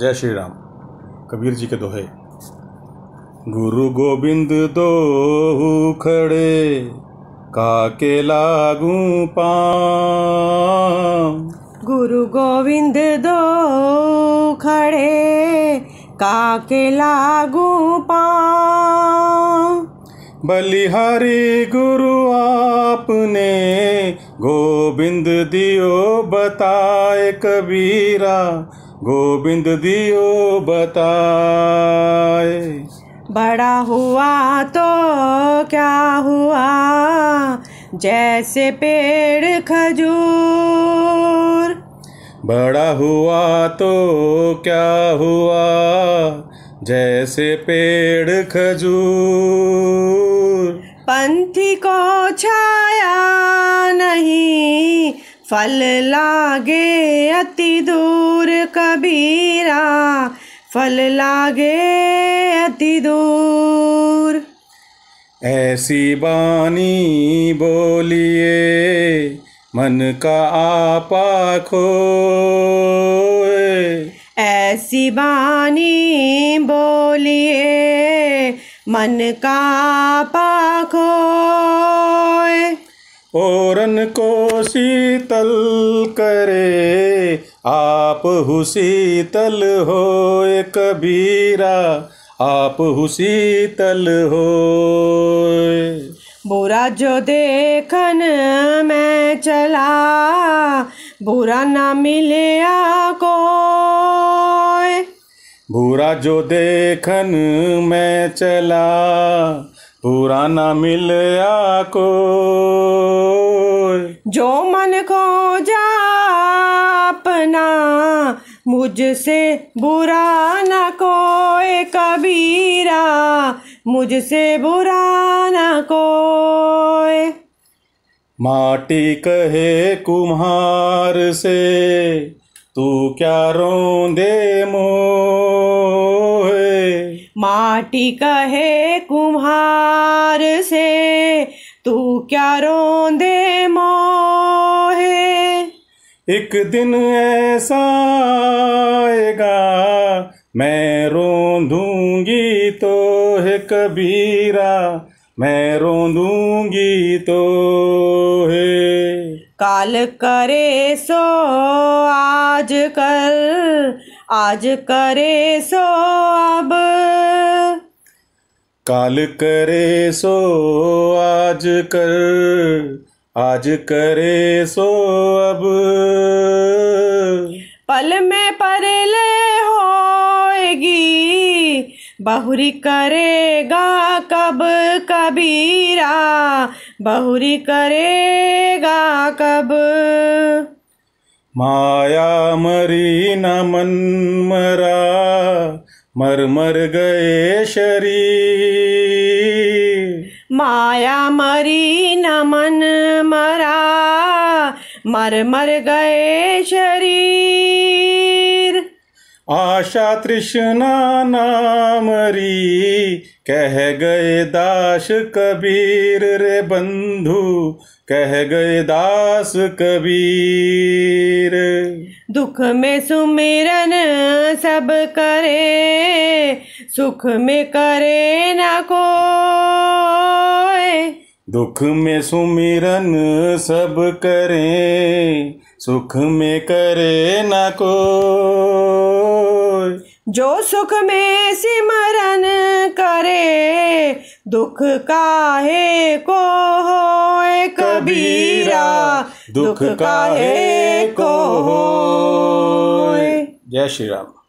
जय श्री राम कबीर जी के दोहे गुरु गोविंद दो खड़े काके लागू पाम गुरु गोविंद दो खड़े काके लागू पाम बलिहारी गुरु आपने गोविंद दियो बताए कबीरा गोविंद दियो बताए बड़ा हुआ तो क्या हुआ जैसे पेड़ खजूर बड़ा हुआ तो क्या हुआ जैसे पेड़ खजूर पंथी को छाया नहीं फल लागे अति दूर कबीरा फल लागे अति दूर ऐसी बानी बोलिए मन का आपा खो ऐसी बानी बोलिए मन का आपा खो ओरन को शीतल करे आप हुशीतल हो कबीरा आप हुशीतल हो बुरा जो देखन मैं चला बुरा ना मिले को बुरा जो देखन मैं चला पुराना मिलया को जो मन जा अपना मुझसे बुरा न कोई कबीरा मुझसे बुरा न कोई माटी कहे कुम्हार से तू क्या रोंदे मोर माटी का है कुम्हार से तू क्या रोंदे मोहे एक दिन ऐसा आएगा मैं रोंदूंगी तो है कबीरा मैं रोंदूंगी तो है काल करे सो आज कर आज करे सो अब काल करे सो आज कर आज करे सो अब पल में परले होएगी बहुरी करेगा कब कबीरा बहुरी करेगा कब माया मरी न मन मरा मर मर गए शरीर माया मरी न मन मरा मर मर गए शरीर आशा तृष्णा नामरी कह गए दास कबीर रे बंधु कह गए दास कबीर दुख में सुमिरन सब करे सुख में करे ना को दुख में सुमिरन सब करे सुख में करे ना को जो सुख में सिमरन करे दुख काहे को होए कबीरा दुख काहे को होए जय श्री राम